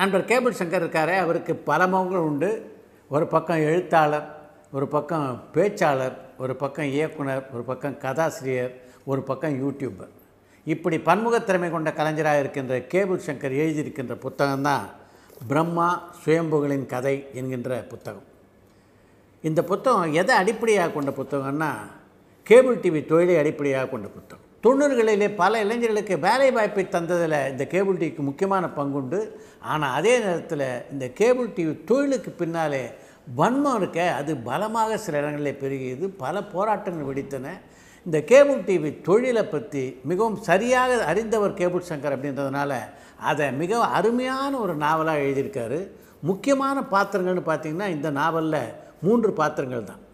நண்பர் கேபிள் சங்கர் இருக்காரே அவருக்கு பல முகங்கள் உண்டு ஒரு பக்கம் எழுத்தாளர் ஒரு பக்கம் பேச்சாளர் ஒரு பக்கம் இயக்குனர் ஒரு பக்கம் கதாசிரியர் ஒரு பக்கம் யூடியூபர் இப்படி பன்முகத்திறமை கொண்ட கலைஞராக இருக்கின்ற கேபிள் சங்கர் எழுதியிருக்கின்ற புத்தகம்தான் பிரம்மா சுயம்புகளின் கதை என்கின்ற புத்தகம் இந்த புத்தகம் எதை அடிப்படையாக கொண்ட புத்தகம்னா கேபிள் டிவி தொழிலை அடிப்படையாக கொண்ட புத்தகம் தொண்ணூறுகளிலே பல இளைஞர்களுக்கு வேலை வாய்ப்பை தந்ததில் இந்த கேபிள் டிவிக்கு முக்கியமான பங்குண்டு ஆனால் அதே நேரத்தில் இந்த கேபிள் டிவி தொழிலுக்கு பின்னாலே வன்மம் இருக்க அது பலமாக சில இடங்களில் பெருகியது பல போராட்டங்கள் வெடித்தன இந்த கேபிள் டிவி தொழிலை பற்றி மிகவும் சரியாக அறிந்தவர் கேபிள் சங்கர் அப்படின்றதுனால அதை மிகவும் அருமையான ஒரு நாவலாக எழுதியிருக்காரு முக்கியமான பாத்திரங்கள்னு பார்த்திங்கன்னா இந்த நாவலில் மூன்று பாத்திரங்கள் தான்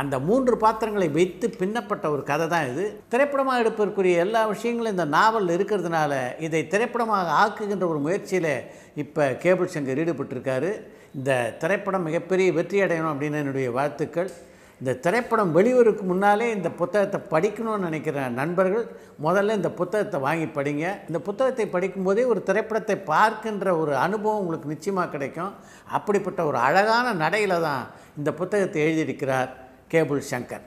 அந்த மூன்று பாத்திரங்களை வைத்து பின்னப்பட்ட ஒரு கதை தான் இது திரைப்படமாக எடுப்பதற்குரிய எல்லா விஷயங்களும் இந்த நாவல் இருக்கிறதுனால இதை திரைப்படமாக ஆக்குகின்ற ஒரு முயற்சியில் இப்போ கேபிள் சங்கர் ஈடுபட்டிருக்காரு இந்த திரைப்படம் மிகப்பெரிய வெற்றி அடையணும் அப்படின்னு என்னுடைய வாழ்த்துக்கள் இந்த திரைப்படம் வெளிவருக்கு முன்னாலே இந்த புத்தகத்தை படிக்கணும்னு நினைக்கிற நண்பர்கள் முதல்ல இந்த புத்தகத்தை வாங்கி படிங்க இந்த புத்தகத்தை படிக்கும்போதே ஒரு திரைப்படத்தை பார்க்கின்ற ஒரு அனுபவம் உங்களுக்கு நிச்சயமாக கிடைக்கும் அப்படிப்பட்ட ஒரு அழகான நடையில் தான் இந்த புத்தகத்தை எழுதியிருக்கிறார் கேபிள் சங்கர்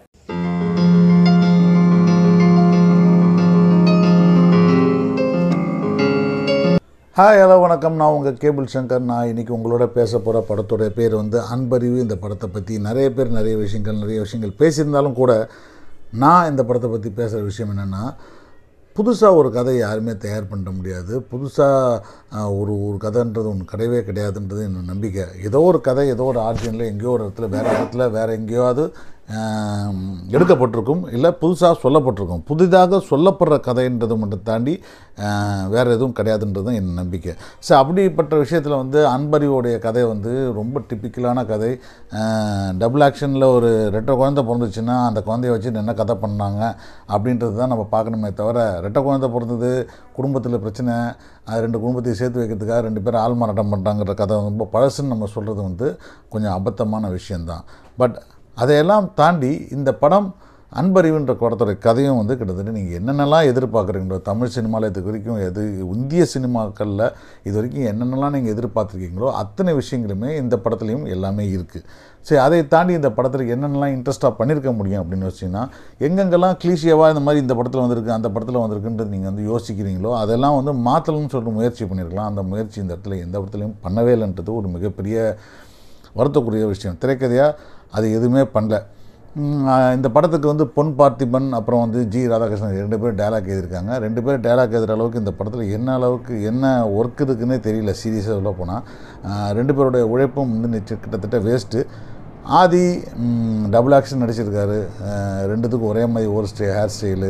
ஹாய் ஹலோ வணக்கம் நான் உங்கள் கேபிள் சங்கர் நான் இன்றைக்கி உங்களோட பேச போகிற படத்தோடைய பேர் வந்து அன்பறிவு இந்த படத்தை பற்றி நிறைய பேர் நிறைய விஷயங்கள் நிறைய விஷயங்கள் பேசியிருந்தாலும் கூட நான் இந்த படத்தை பற்றி பேசுகிற விஷயம் என்னென்னா புதுசாக ஒரு கதை யாருமே தயார் பண்ண முடியாது புதுசாக ஒரு ஒரு கதைன்றது ஒன்று கிடையவே கிடையாதுன்றது என்னோட நம்பிக்கை ஏதோ ஒரு கதை ஏதோ ஒரு ஆர்ஜினில் எங்கேயோ ஒரு இடத்துல வேறு இடத்துல வேறு எங்கேயாவது எடுக்கப்பட்டிருக்கும் இல்லை புதுசாக சொல்லப்பட்டிருக்கும் புதிதாக சொல்லப்படுற கதைன்றது மட்டும் தாண்டி வேறு எதுவும் கிடையாதுன்றது தான் என் நம்பிக்கை ஸோ அப்படிப்பட்ட விஷயத்தில் வந்து அன்பறிவோடைய கதை வந்து ரொம்ப டிப்பிக்கலான கதை டபுள் ஆக்ஷனில் ஒரு ரெட்டை குழந்தை பிறந்துச்சுன்னா அந்த குழந்தைய வச்சு என்ன கதை பண்ணாங்க அப்படின்றது தான் நம்ம பார்க்கணுமே தவிர ரெட்டை குழந்தை பிறந்தது குடும்பத்தில் பிரச்சனை அது ரெண்டு குடும்பத்தையும் சேர்த்து வைக்கிறதுக்காக ரெண்டு பேரும் ஆள்மாறாட்டம் பண்ணுறாங்கிற கதை ரொம்ப பழசுன்னு நம்ம சொல்கிறது வந்து கொஞ்சம் அபத்தமான விஷயந்தான் பட் அதையெல்லாம் தாண்டி இந்த படம் அன்பறிவுன்ற படத்தோட கதையும் வந்து கிட்டத்தட்ட நீங்கள் என்னென்னலாம் எதிர்பார்க்குறீங்களோ தமிழ் சினிமாவில் இது வரைக்கும் எது இந்திய சினிமாக்களில் இது வரைக்கும் என்னென்னலாம் நீங்கள் எதிர்பார்த்துருக்கீங்களோ அத்தனை விஷயங்களுமே இந்த படத்துலையும் எல்லாமே இருக்குது சரி அதை தாண்டி இந்த படத்தில் என்னென்னலாம் இன்ட்ரெஸ்ட்டாக பண்ணியிருக்க முடியும் அப்படின்னு வச்சிங்கன்னா எங்கெங்கெல்லாம் கிளீஷியாவாக இந்த மாதிரி இந்த படத்தில் வந்திருக்கு அந்த படத்தில் வந்திருக்குன்றது நீங்கள் வந்து யோசிக்கிறீங்களோ அதெல்லாம் வந்து மாற்றணும்னு சொல்லிட்டு முயற்சி பண்ணியிருக்கலாம் அந்த முயற்சி இந்த இடத்துல எந்த படத்துலையும் பண்ணவே இல்லைன்றது ஒரு மிகப்பெரிய வருத்தக்கூடிய விஷயம் திரைக்கதையாக அது எதுவுமே பண்ணல இந்த படத்துக்கு வந்து பொன் பார்த்திபன் அப்புறம் வந்து ஜி ராதாகிருஷ்ணன் ரெண்டு பேரும் டைலாக் எழுதியிருக்காங்க ரெண்டு பேரும் டைலாக் எழுதுகிற அளவுக்கு இந்த படத்தில் என்ன அளவுக்கு என்ன ஒர்க் இருக்குன்னே தெரியல சீரியஸாக சொல்ல போனால் ரெண்டு பேருடைய உழைப்பும் வந்து கிட்டத்தட்ட வேஸ்ட்டு ஆதி டபுள் ஆக்ஷன் நடிச்சிருக்காரு ரெண்டுத்துக்கும் ஒரே மாதிரி ஒரு ஸ்டே ஹேர் ஸ்டைலு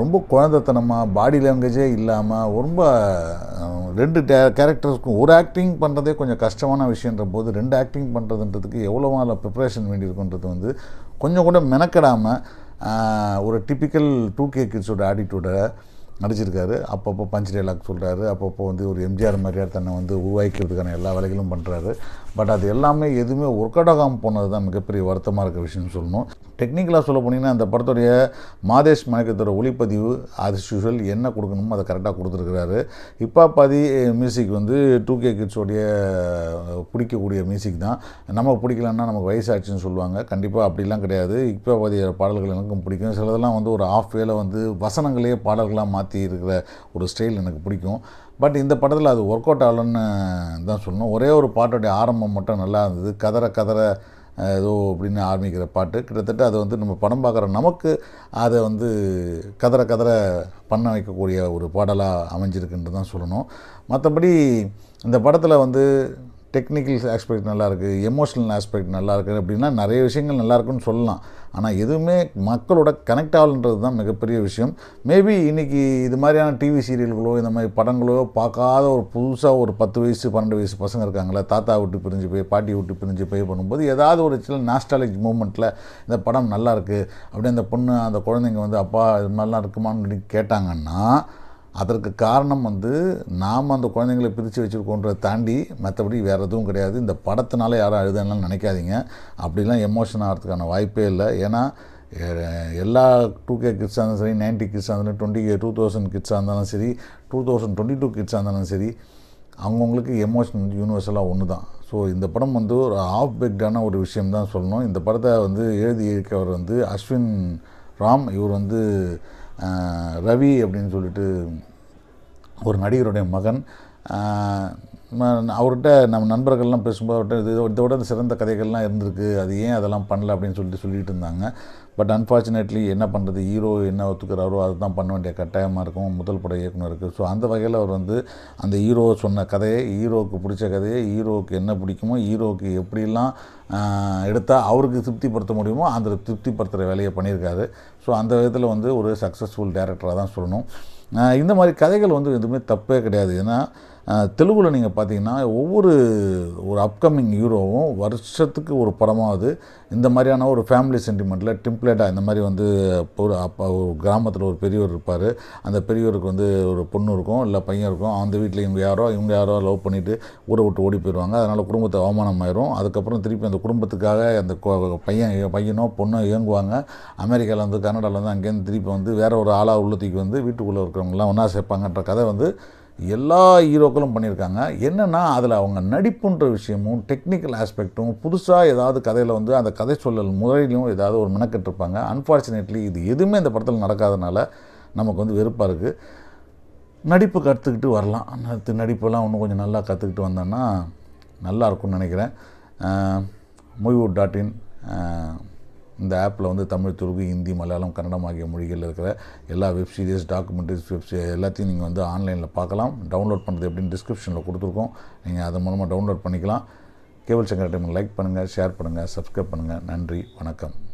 ரொம்ப குழந்தைத்தனமாக பாடி லாங்குவேஜே இல்லாமல் ரொம்ப ரெண்டு கேரக்டர்ஸ்க்கும் ஒரு ஆக்டிங் பண்ணுறதே கொஞ்சம் கஷ்டமான விஷயன்ற போது ரெண்டு ஆக்டிங் பண்ணுறதுன்றதுக்கு எவ்வளோ அதில் ப்ரிப்ரேஷன் வேண்டியிருக்குன்றது வந்து கொஞ்சம் கூட மெனக்கிடாமல் ஒரு டிப்பிக்கல் டூ கே கிட்ஸோட ஆட்டிடியூடை நடிச்சிருக்காரு அப்பப்போ பஞ்ச் டைலாக் சொல்கிறாரு அப்பப்போ வந்து ஒரு எம்ஜிஆர் மாதிரியார் தன்னை வந்து உருவாக்கிறதுக்கான எல்லா வேலைகளும் பண்ணுறாரு பட் அது எல்லாமே எதுவுமே ஒர்க் போனது தான் மிகப்பெரிய வருத்தமாக இருக்க விஷயம்னு சொல்லணும் டெக்னிக்கலாக சொல்ல போனீங்கன்னா அந்த படத்துடைய மாதேஷ் மயக்கத்தோட ஒளிப்பதிவு அது யூஷுவல் என்ன கொடுக்கணுமோ அதை கரெக்டாக கொடுத்துருக்குறாரு இப்போ பாதி மியூசிக் eh, வந்து டூ கே கிட்ஸோடைய பிடிக்கக்கூடிய மியூசிக் தான் நம்ம பிடிக்கலன்னா நமக்கு வயசாச்சுன்னு சொல்லுவாங்க கண்டிப்பாக அப்படிலாம் கிடையாது இப்போ பாதி பாடல்கள் எனக்கும் பிடிக்கும் சிலதெல்லாம் வந்து ஒரு ஆஃப் வேல வந்து வசனங்களே பாடல்களாக மாற்றி இருக்கிற ஒரு ஸ்டைல் எனக்கு பிடிக்கும் பட் இந்த படத்தில் அது ஒர்க் அவுட் ஆகலன்னு தான் சொல்லணும் ஒரே ஒரு பாட்டுடைய ஆரம்பம் மட்டும் நல்லா இருந்தது கதற கதற ஏதோ அப்படின்னு ஆரம்பிக்கிற பாட்டு கிட்டத்தட்ட அது வந்து நம்ம படம் பார்க்குற நமக்கு அதை வந்து கதற கதற பண்ண வைக்கக்கூடிய ஒரு பாடலாக அமைஞ்சிருக்குன்ட்டு தான் சொல்லணும் மற்றபடி இந்த படத்தில் வந்து டெக்னிக்கல் ஆஸ்பெக்ட் நல்லாயிருக்கு எமோஷனல் ஆஸ்பெக்ட் நல்லாயிருக்கு அப்படின்னா நிறைய விஷயங்கள் நல்லாயிருக்குன்னு சொல்லலாம் ஆனால் எதுவுமே மக்களோட கனெக்ட் ஆகலன்றது தான் மிகப்பெரிய விஷயம் மேபி இன்றைக்கி இது மாதிரியான டிவி சீரியல்களோ இந்த மாதிரி படங்களோ பார்க்காத ஒரு புதுசாக ஒரு பத்து வயசு பன்னெண்டு வயசு பசங்க இருக்காங்களே தாத்தா விட்டு பிரிஞ்சு போய் பாட்டி விட்டு பிரிஞ்சு போய் பண்ணும்போது ஏதாவது ஒரு சில நாஸ்டாலஜி மூமெண்ட்டில் இந்த படம் நல்லாயிருக்கு அப்படியே அந்த பொண்ணு அந்த குழந்தைங்க வந்து அப்பா இது மாதிரிலாம் இருக்குமான்னு கேட்டாங்கன்னா அதற்கு காரணம் வந்து நாம் அந்த குழந்தைங்களை பிரித்து வச்சுருக்கோன்றதை தாண்டி மற்றபடி வேறு எதுவும் கிடையாது இந்த படத்தினால யாரும் அழுதுன்னு நினைக்காதீங்க அப்படிலாம் எமோஷன் ஆகிறதுக்கான வாய்ப்பே இல்லை ஏன்னா எல்லா டூ கே கிட்ஸாக இருந்தாலும் சரி நைன்டி கிட்ஸாக இருந்தாலும் டுவெண்ட்டி கே டூ தௌசண்ட் கிட்ஸாக இருந்தாலும் சரி டூ தௌசண்ட் டுவெண்ட்டி டூ கிட்ஸாக இருந்தாலும் சரி அவங்கவுங்களுக்கு எமோஷன் வந்து யூனிவர்சலாக ஒன்று தான் ஸோ இந்த படம் வந்து ஒரு ஆஃப் பெக்டான ஒரு விஷயம் தான் சொல்லணும் இந்த படத்தை வந்து எழுதி இருக்கவர் வந்து அஸ்வின் ராம் இவர் வந்து ரவி அப்படின்னு சொல்லிட்டு ஒரு நடிகருடைய மகன் அவர்கிட்ட நம்ம நண்பர்கள்லாம் பேசும்போது அவர்கிட்ட இது இதை விட சிறந்த கதைகள்லாம் இருந்திருக்கு அது ஏன் அதெல்லாம் பண்ணல அப்படின்னு சொல்லிட்டு சொல்லிட்டு இருந்தாங்க பட் அன்ஃபார்ச்சுனேட்லி என்ன பண்ணுறது ஹீரோ என்ன ஒத்துக்கிறாரோ அதுதான் பண்ண வேண்டிய கட்டாயமாக இருக்கும் முதல் பட இயக்குனருக்கு ஸோ அந்த வகையில் அவர் வந்து அந்த ஹீரோ சொன்ன கதையை ஹீரோவுக்கு பிடிச்ச கதையை ஹீரோவுக்கு என்ன பிடிக்குமோ ஹீரோவுக்கு எப்படிலாம் எடுத்தால் அவருக்கு திருப்திப்படுத்த முடியுமோ அந்த திருப்திப்படுத்துகிற வேலையை பண்ணியிருக்காரு ஸோ அந்த விதத்தில் வந்து ஒரு சக்ஸஸ்ஃபுல் டேரக்டராக தான் சொல்லணும் இந்த மாதிரி கதைகள் வந்து எதுவுமே தப்பே கிடையாது ஏன்னா தெலுங்குல நீங்கள் பார்த்தீங்கன்னா ஒவ்வொரு ஒரு அப்கமிங் ஹீரோவும் வருஷத்துக்கு ஒரு படமாவது இந்த மாதிரியான ஒரு ஃபேமிலி சென்டிமெண்ட்டில் டிம்ப்ளேட்டாக இந்த மாதிரி வந்து ஒரு அப்பா ஒரு கிராமத்தில் ஒரு பெரியவர் இருப்பார் அந்த பெரியவருக்கு வந்து ஒரு பொண்ணு இருக்கும் இல்லை பையன் இருக்கும் அந்த வீட்டில் இவங்க யாரோ இவங்க யாரோ லவ் பண்ணிவிட்டு ஊரை விட்டு ஓடி போயிடுவாங்க அதனால் குடும்பத்தை அவமானம் ஆயிரும் அதுக்கப்புறம் திருப்பி அந்த குடும்பத்துக்காக அந்த பையன் பையனோ பொண்ணோ இயங்குவாங்க அமெரிக்காவிலேருந்து கனடாவிலேருந்து அங்கேருந்து திருப்பி வந்து வேறு ஒரு ஆளாக உள்ளத்துக்கு வந்து வீட்டுக்குள்ளே இருக்கிறவங்களாம் ஒன்றா சேர்ப்பாங்கன்ற கதை வந்து எல்லா ஹீரோக்களும் பண்ணியிருக்காங்க என்னென்னா அதில் அவங்க நடிப்புன்ற விஷயமும் டெக்னிக்கல் ஆஸ்பெக்டும் புதுசாக ஏதாவது கதையில் வந்து அந்த கதை சொல்லல் முறையிலையும் ஏதாவது ஒரு மெனக்கெட்டிருப்பாங்க அன்ஃபார்ச்சுனேட்லி இது எதுவுமே இந்த படத்தில் நடக்காதனால நமக்கு வந்து வெறுப்பாக இருக்குது நடிப்பு கற்றுக்கிட்டு வரலாம் நடிப்பெல்லாம் ஒன்றும் கொஞ்சம் நல்லா கற்றுக்கிட்டு வந்தோன்னா நல்லாயிருக்கும்னு நினைக்கிறேன் மொய்வுட் டாட் இன் இந்த ஆப்பில் வந்து தமிழ் துருக்கு ஹிந்தி மலையாளம் கன்னடம் ஆகிய மொழிகளில் இருக்கிற எல்லா வெப் சீரிஸ் டாக்குமெண்ட்ரிஸ் வெப் எல்லாத்தையும் நீங்கள் வந்து ஆன்லைனில் பார்க்கலாம் டவுன்லோட் பண்ணுறது எப்படின்னு டிஸ்கிரிப்ஷனில் கொடுத்துருக்கோம் நீங்கள் அதன் மூலமாக டவுன்லோட் பண்ணிக்கலாம் கேபிள் சங்கர் டைம் லைக் பண்ணுங்கள் ஷேர் பண்ணுங்கள் சப்ஸ்கிரைப் பண்ணுங்கள் நன்றி வணக்கம்